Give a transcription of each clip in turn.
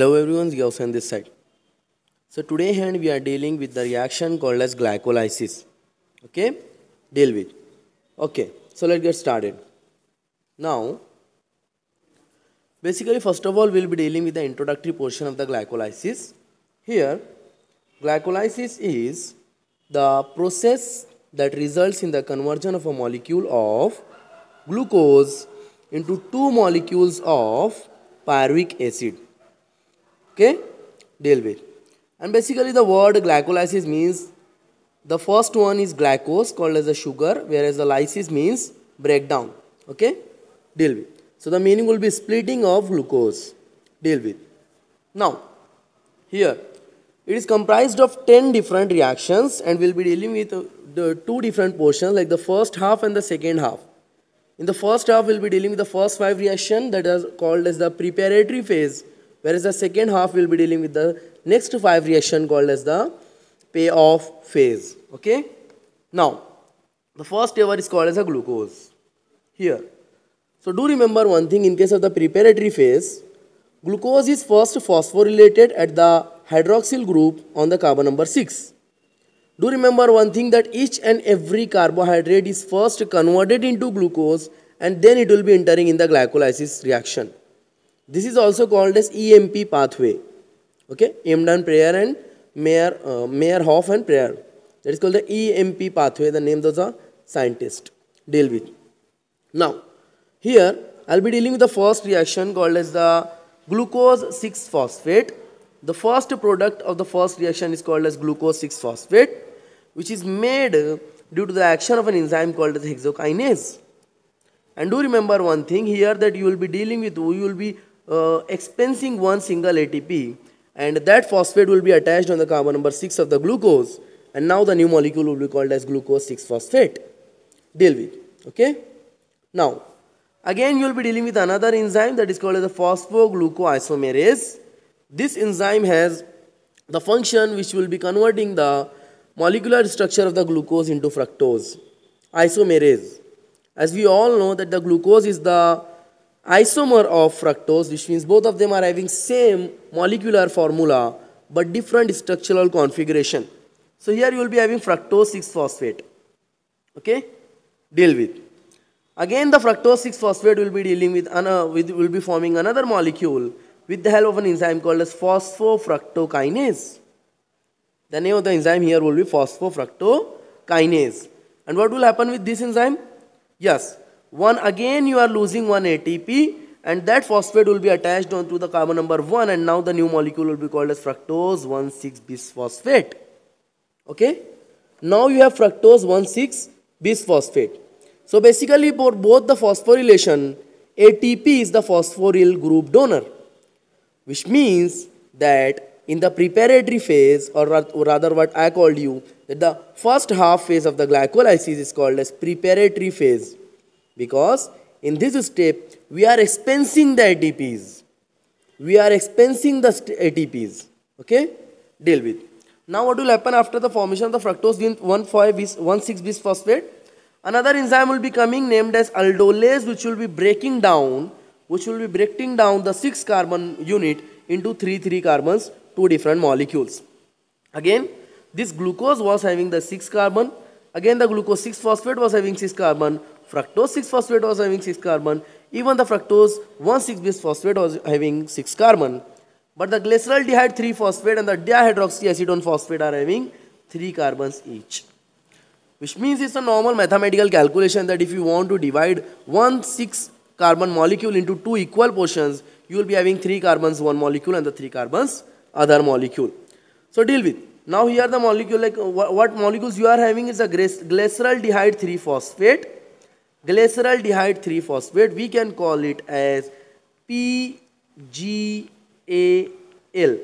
Hello everyone, on this side. So today hand we are dealing with the reaction called as glycolysis. Okay, deal with. Okay, so let's get started. Now, basically first of all we'll be dealing with the introductory portion of the glycolysis. Here, glycolysis is the process that results in the conversion of a molecule of glucose into two molecules of pyruvic acid okay deal with and basically the word glycolysis means the first one is glucose called as a sugar whereas the lysis means breakdown okay deal with so the meaning will be splitting of glucose deal with now here it is comprised of 10 different reactions and we'll be dealing with uh, the two different portions like the first half and the second half in the first half we'll be dealing with the first five reaction that are called as the preparatory phase Whereas the second half will be dealing with the next five reaction called as the payoff phase. Okay. Now, the first ever is called as a glucose. Here. So do remember one thing in case of the preparatory phase, glucose is first phosphorylated at the hydroxyl group on the carbon number 6. Do remember one thing that each and every carbohydrate is first converted into glucose and then it will be entering in the glycolysis reaction. This is also called as EMP pathway. Okay, Imdan prayer and Mayer, uh, and prayer. That is called the EMP pathway. The name of the scientist deal with. Now, here I'll be dealing with the first reaction called as the glucose 6-phosphate. The first product of the first reaction is called as glucose 6-phosphate, which is made due to the action of an enzyme called as hexokinase. And do remember one thing here that you will be dealing with, you will be uh, expensing one single ATP and that phosphate will be attached on the carbon number 6 of the glucose and now the new molecule will be called as glucose 6 phosphate. Deal with, okay? Now, again you will be dealing with another enzyme that is called as the phosphoglucoisomerase. This enzyme has the function which will be converting the molecular structure of the glucose into fructose, isomerase. As we all know that the glucose is the isomer of fructose which means both of them are having same molecular formula but different structural configuration. So here you will be having fructose 6-phosphate. Okay? Deal with. Again the fructose 6-phosphate will be dealing with, with, will be forming another molecule with the help of an enzyme called as phosphofructokinase. The name of the enzyme here will be phosphofructokinase. And what will happen with this enzyme? Yes, 1 again you are losing 1 ATP and that phosphate will be attached onto the carbon number 1 and now the new molecule will be called as fructose 1,6 bisphosphate. Okay. Now you have fructose 1,6 bisphosphate. So basically for both the phosphorylation ATP is the phosphoryl group donor which means that in the preparatory phase or, or rather what I called you that the first half phase of the glycolysis is called as preparatory phase because in this step we are expensing the ATPs. We are expensing the ATPs. Okay, deal with. Now what will happen after the formation of the fructose one six bis phosphate? Another enzyme will be coming named as aldolase which will be breaking down, which will be breaking down the 6 carbon unit into 3-3 carbons, two different molecules. Again, this glucose was having the 6 carbon, again the glucose 6 phosphate was having 6 carbon Fructose 6 phosphate was having 6 carbon. Even the fructose 1 6 bis phosphate was having 6 carbon. But the glycerol dehyde 3 phosphate and the dihydroxyacetone phosphate are having 3 carbons each. Which means it's a normal mathematical calculation that if you want to divide 1 6 carbon molecule into two equal portions, you will be having three carbons one molecule and the three carbons other molecule. So deal with. Now here the molecule like what molecules you are having is a glycerol dehyde 3 phosphate glycerol dehyde 3 phosphate we can call it as PGAL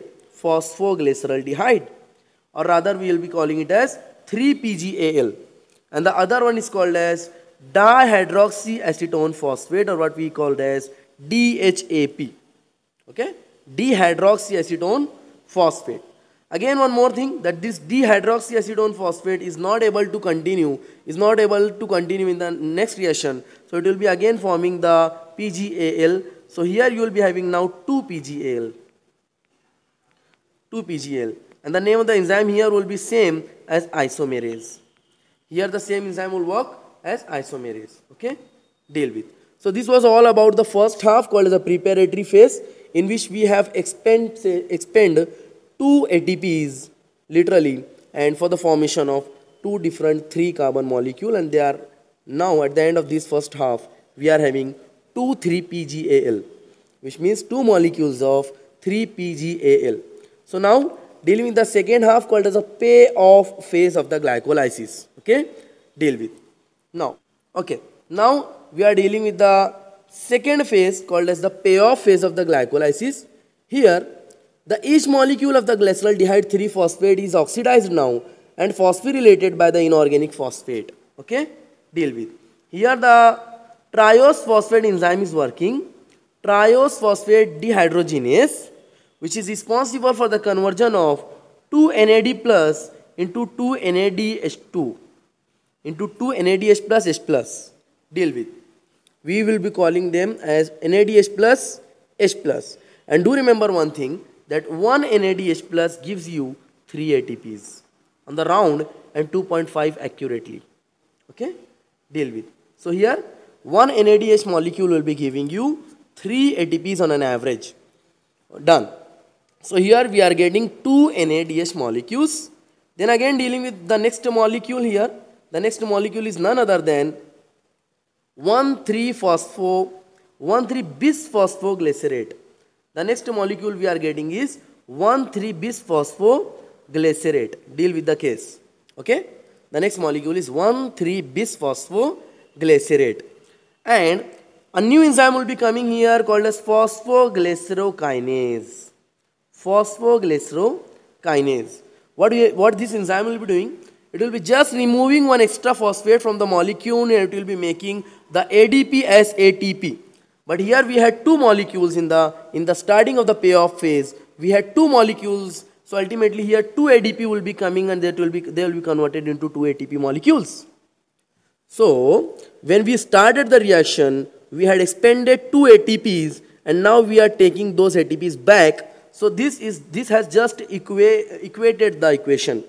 phosphoglycerol dehyde or rather we will be calling it as 3PGAL and the other one is called as dihydroxyacetone phosphate or what we call as DHAP okay dihydroxyacetone phosphate Again one more thing that this dehydroxyacetone phosphate is not able to continue, is not able to continue in the next reaction. So it will be again forming the PGAL. So here you will be having now 2 PGAL. 2 PGAL. And the name of the enzyme here will be same as isomerase. Here the same enzyme will work as isomerase. Okay? Deal with. So this was all about the first half called as the preparatory phase in which we have expend, expend two ATPs literally and for the formation of two different three carbon molecule and they are now at the end of this first half we are having 2 3 PGAL which means two molecules of 3 PGAL. So now dealing with the second half called as a payoff phase of the glycolysis. Okay, deal with. Now, okay, now we are dealing with the second phase called as the payoff phase of the glycolysis. Here the each molecule of the glyceraldehyde 3 phosphate is oxidized now and phosphorylated by the inorganic phosphate. Okay, deal with. Here the triose phosphate enzyme is working. Triose phosphate dehydrogenase which is responsible for the conversion of 2 NAD plus into 2 NADH2 into 2 NADH plus H plus. Deal with. We will be calling them as NADH plus H plus. And do remember one thing that 1 NADH plus gives you 3 ATPs on the round and 2.5 accurately. Okay, deal with. So here, 1 NADH molecule will be giving you 3 ATPs on an average. Done. So here we are getting 2 NADH molecules. Then again dealing with the next molecule here. The next molecule is none other than 1,3-phospho, 1,3-bisphosphoglycerate. The next molecule we are getting is 1,3-bisphosphoglycerate. Deal with the case. Okay. The next molecule is 1,3-bisphosphoglycerate. And a new enzyme will be coming here called as phosphoglycerokinase. Phosphoglycerokinase. What, we, what this enzyme will be doing? It will be just removing one extra phosphate from the molecule and it will be making the ADP as ATP. But here we had two molecules in the, in the starting of the payoff phase. We had two molecules. So ultimately here 2 ADP will be coming and that will be, they will be converted into 2 ATP molecules. So when we started the reaction, we had expended 2 ATPs and now we are taking those ATPs back. So this, is, this has just equa equated the equation.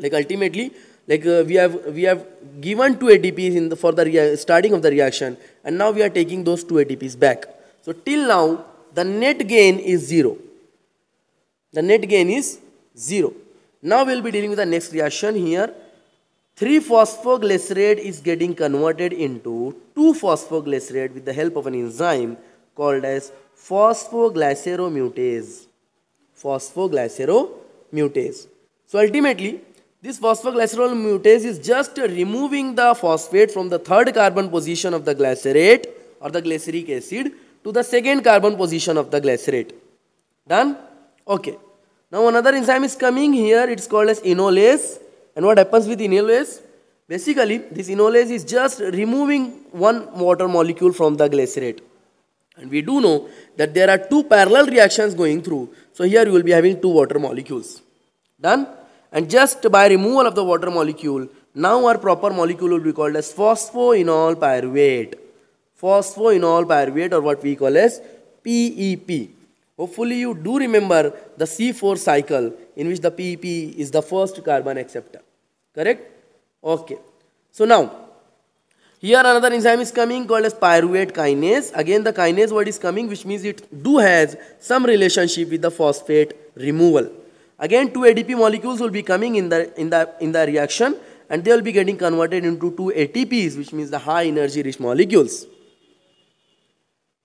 Like ultimately like uh, we have we have given two ATPs in the, for the starting of the reaction and now we are taking those two ATPs back. So till now the net gain is zero. The net gain is zero. Now we will be dealing with the next reaction here. 3 phosphoglycerate is getting converted into 2 phosphoglycerate with the help of an enzyme called as phosphoglyceromutase. Phosphoglyceromutase. So ultimately this phosphoglycerol mutase is just removing the phosphate from the third carbon position of the glycerate or the glyceric acid to the second carbon position of the glycerate. Done? Okay. Now another enzyme is coming here, it's called as enolase. And what happens with enolase? Basically, this enolase is just removing one water molecule from the glycerate. And we do know that there are two parallel reactions going through. So here you will be having two water molecules. Done? And just by removal of the water molecule, now our proper molecule will be called as phosphoenol pyruvate. Phosphoenol pyruvate or what we call as PEP. Hopefully you do remember the C4 cycle in which the PEP is the first carbon acceptor. Correct? Okay. So now, here another enzyme is coming called as pyruvate kinase. Again the kinase word is coming which means it do has some relationship with the phosphate removal. Again, two ADP molecules will be coming in the, in the, in the reaction and they will be getting converted into two ATPs which means the high energy rich molecules.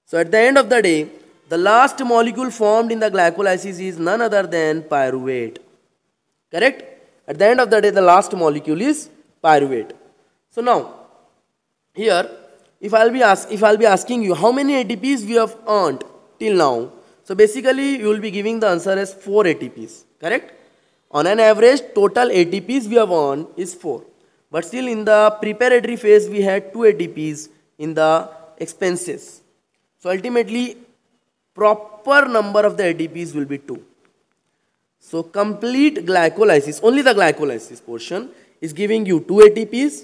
So at the end of the day, the last molecule formed in the glycolysis is none other than pyruvate. Correct? At the end of the day, the last molecule is pyruvate. So now, here, if I'll be ask, if I'll be asking you how many ATPs we have earned till now, so basically you will be giving the answer as 4 ATPs correct on an average total ATPs we have won is 4 but still in the preparatory phase we had 2 ATPs in the expenses so ultimately proper number of the ATPs will be 2 so complete glycolysis only the glycolysis portion is giving you 2 ATPs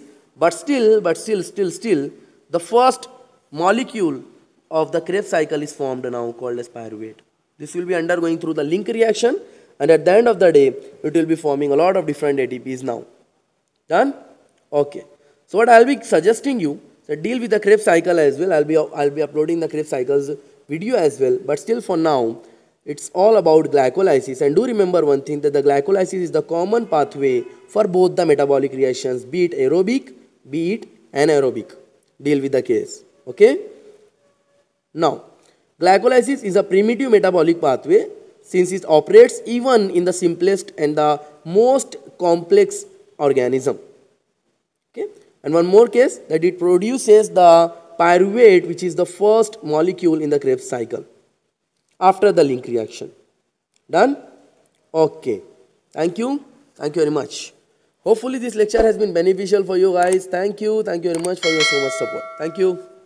but still but still still still the first molecule of the Krebs cycle is formed now called as pyruvate this will be undergoing through the link reaction and at the end of the day it will be forming a lot of different ATPs now. Done? Okay. So what I'll be suggesting you so deal with the Krebs cycle as well. I'll be I'll be uploading the Krebs cycles video as well. But still for now it's all about glycolysis and do remember one thing that the glycolysis is the common pathway for both the metabolic reactions be it aerobic be it anaerobic. Deal with the case. Okay. Now glycolysis is a primitive metabolic pathway since it operates even in the simplest and the most complex organism. Okay? And one more case that it produces the pyruvate which is the first molecule in the Krebs cycle after the link reaction. Done? Okay. Thank you. Thank you very much. Hopefully this lecture has been beneficial for you guys. Thank you. Thank you very much for your so much support. Thank you.